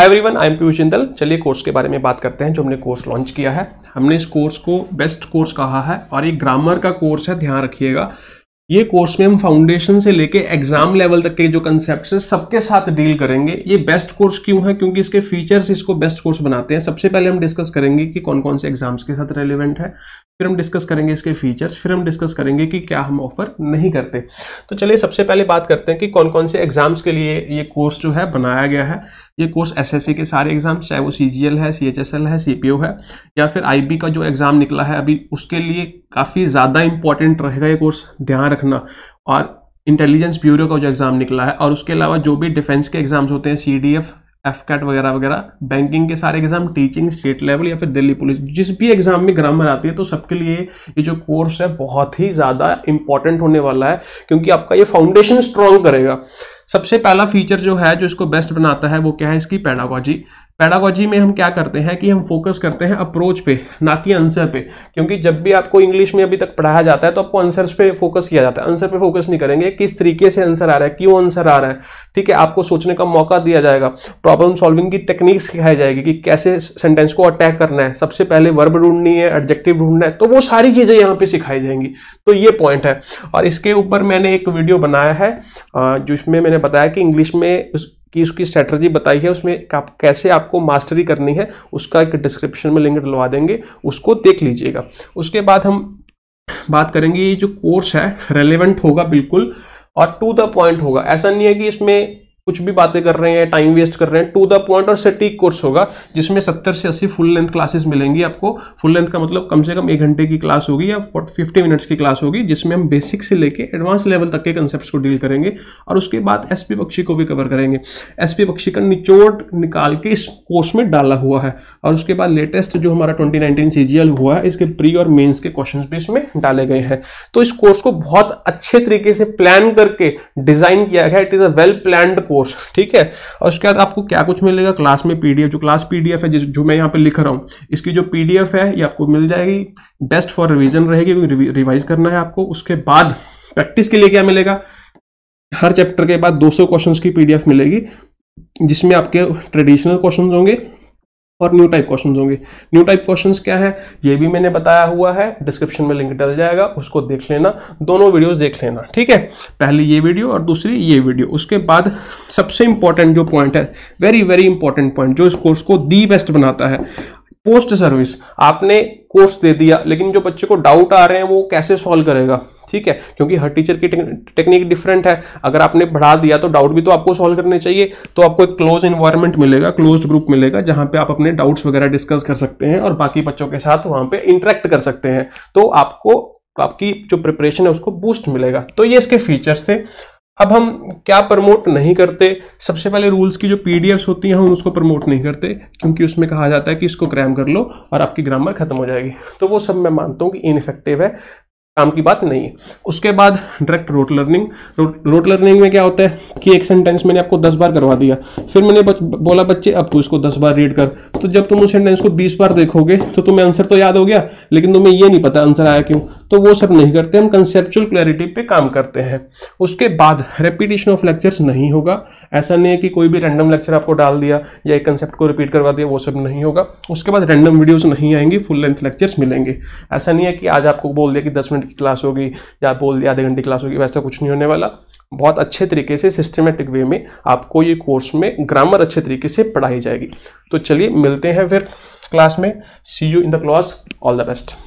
hi everyone I am Piyu Jindal चलिए course के बारे में बात करते हैं जो हमने कोर्स लॉन्च किया है हमने इस कोर्स को बेस्ट कोर्स कहा है और ये ग्रामर का कोर्स है ध्यान रखिएगा ये कोर्स में हम फाउंडेशन से लेके एग्जाम लेवल तक के जो कंसेप्ट है सबके साथ डील करेंगे ये बेस्ट कोर्स क्यों है क्योंकि इसके फीचर्स इसको बेस्ट कोर्स बनाते हैं सबसे पहले हम डिस्कस करेंगे कि कौन कौन से एग्जाम्स के साथ रेलिवेंट है फिर हम डिस्कस करेंगे इसके फीचर्स फिर हम डिस्कस करेंगे कि क्या हम ऑफर नहीं करते तो चलिए सबसे पहले बात करते हैं कि कौन कौन से एग्जाम्स के लिए ये कोर्स जो है बनाया गया है ये कोर्स एसएससी के सारे एग्जाम चाहे वो सी है सी है सी है या फिर आई का जो एग्ज़ाम निकला है अभी उसके लिए काफ़ी ज़्यादा इंपॉर्टेंट रहेगा ये कोर्स ध्यान रखना और इंटेलिजेंस ब्यूरो का जो एग्ज़ाम निकला है और उसके अलावा जो भी डिफेंस के एग्ज़ाम्स होते हैं सी एफ कैट वगैरह वगैरह बैंकिंग के सारे एग्जाम टीचिंग स्टेट लेवल या फिर दिल्ली पुलिस जिस भी एग्जाम में ग्रामर आती है तो सबके लिए ये जो कोर्स है बहुत ही ज़्यादा इंपॉर्टेंट होने वाला है क्योंकि आपका ये फाउंडेशन स्ट्रॉन्ग करेगा सबसे पहला फीचर जो है जो इसको बेस्ट बनाता है वो क्या है इसकी पैडागॉजी पैडागोजी में हम क्या करते हैं कि हम फोकस करते हैं अप्रोच पे ना कि आंसर पे क्योंकि जब भी आपको इंग्लिश में अभी तक पढ़ाया जाता है तो आपको आंसर्स पे फोकस किया जाता है आंसर पे फोकस नहीं करेंगे किस तरीके से आंसर आ रहा है क्यों आंसर आ रहा है ठीक है आपको सोचने का मौका दिया जाएगा प्रॉब्लम सॉल्विंग की टेक्निक्स सिखाई जाएगी कि कैसे सेंटेंस को अटैक करना है सबसे पहले वर्ब ढूंढनी है एडजेक्टिव ढूंढना है तो वो सारी चीज़ें यहाँ पर सिखाई जाएंगी तो ये पॉइंट है और इसके ऊपर मैंने एक वीडियो बनाया है जिसमें मैंने बताया कि इंग्लिश में कि उसकी स्ट्रेटजी बताई है उसमें आप कैसे आपको मास्टरी करनी है उसका एक डिस्क्रिप्शन में लिंक डलवा देंगे उसको देख लीजिएगा उसके बाद हम बात करेंगे ये जो कोर्स है रेलिवेंट होगा बिल्कुल और टू द पॉइंट होगा ऐसा नहीं है कि इसमें कुछ भी बातें कर रहे हैं टाइम वेस्ट कर रहे हैं टू द पॉइंट और सटीक कोर्स होगा जिसमें सत्तर से अस्सी फुल लेंथ क्लासेस मिलेंगी आपको फुल लेंथ का मतलब कम से कम एक घंटे की क्लास होगी या फिफ्टी मिनट्स की क्लास होगी जिसमें हम बेसिक से लेके एडवांस लेवल तक के कंसेप्ट को डील करेंगे और उसके बाद एस पी को भी कवर करेंगे एस पी का निचोड़ निकाल के इस कोर्स में डाला हुआ है और उसके बाद लेटेस्ट जो हमारा twenty nineteen C G L हुआ है इसके प्री और मेन्स के क्वेश्चन भी इसमें डाले गए हैं तो इस कोर्स को बहुत अच्छे तरीके से प्लान करके डिजाइन किया गया it is a well planned course course ठीक है और उसके बाद आपको क्या कुछ मिलेगा क्लास में पीडीएफ जो क्लास पीडीएफ है जो मैं यहाँ पे लिख रहा हूँ इसकी जो पीडीएफ है ये आपको मिल जाएगी बेस्ट फॉर रिविजन रहेगी क्योंकि रिवाइज करना है आपको उसके बाद प्रैक्टिस के लिए क्या मिलेगा हर चैप्टर के बाद 200 क्वेश्चंस की पीडीएफ मिलेगी जिसमें आपके ट्रेडिशनल क्वेश्चंस होंगे और न्यू टाइप क्वेश्चंस होंगे न्यू टाइप क्वेश्चंस क्या है ये भी मैंने बताया हुआ है डिस्क्रिप्शन में लिंक डल जाएगा उसको देख लेना दोनों वीडियोस देख लेना ठीक है पहली ये वीडियो और दूसरी ये वीडियो उसके बाद सबसे इंपॉर्टेंट जो पॉइंट है वेरी वेरी इंपॉर्टेंट पॉइंट जो इस कोर्स को दी बेस्ट बनाता है पोस्ट सर्विस आपने कोर्स दे दिया लेकिन जो बच्चे को डाउट आ रहे हैं वो कैसे सॉल्व करेगा ठीक है क्योंकि हर टीचर की टेक्निक डिफरेंट है अगर आपने बढ़ा दिया तो डाउट भी तो आपको सॉल्व करने चाहिए तो आपको एक क्लोज इन्वायरमेंट मिलेगा क्लोज ग्रुप मिलेगा जहां पे आप अपने डाउट्स वगैरह डिस्कस कर सकते हैं और बाकी बच्चों के साथ वहां पे इंटरेक्ट कर सकते हैं तो आपको आपकी जो प्रिपरेशन है उसको बूस्ट मिलेगा तो ये इसके फीचर्स थे अब हम क्या प्रमोट नहीं करते सबसे पहले रूल्स की जो पी होती हैं हम उसको प्रमोट नहीं करते क्योंकि उसमें कहा जाता है कि इसको क्रैम कर लो और आपकी ग्रामर खत्म हो जाएगी तो वो सब मैं मानता हूँ कि इनफेक्टिव है काम की बात नहीं है उसके बाद direct rote learning rote, rote learning में क्या होता है कि एक सेंटेंस मैंने आपको दस बार करवा दिया फिर मैंने बच, बोला बच्चे अब तू इसको दस बार रीड कर तो जब तुम उस सेंटेंस को बीस बार देखोगे तो तुम्हें आंसर तो याद हो गया लेकिन तुम्हें यह नहीं पता आंसर आया क्यों तो वो सब नहीं करते हम कंसेप्चुअल क्लैरिटी पे काम करते हैं उसके बाद रेपिटेशन ऑफ लेक्चर्स नहीं होगा ऐसा नहीं है कि कोई भी रैंडम लेक्चर आपको डाल दिया या एक कंसेप्ट को रिपीट करवा दिया वो सब नहीं होगा उसके बाद रैंडम वीडियोज़ नहीं आएंगी फुल लेंथ लेक्चर्स मिलेंगे ऐसा नहीं है कि आज आपको बोल दिया कि दस मिनट की क्लास होगी या बोल दिया आधे घंटे की क्लास होगी वैसा कुछ नहीं होने वाला बहुत अच्छे तरीके से सिस्टमेटिक वे में आपको ये कोर्स में ग्रामर अच्छे तरीके से पढ़ाई जाएगी तो चलिए मिलते हैं फिर क्लास में see you in the class all the best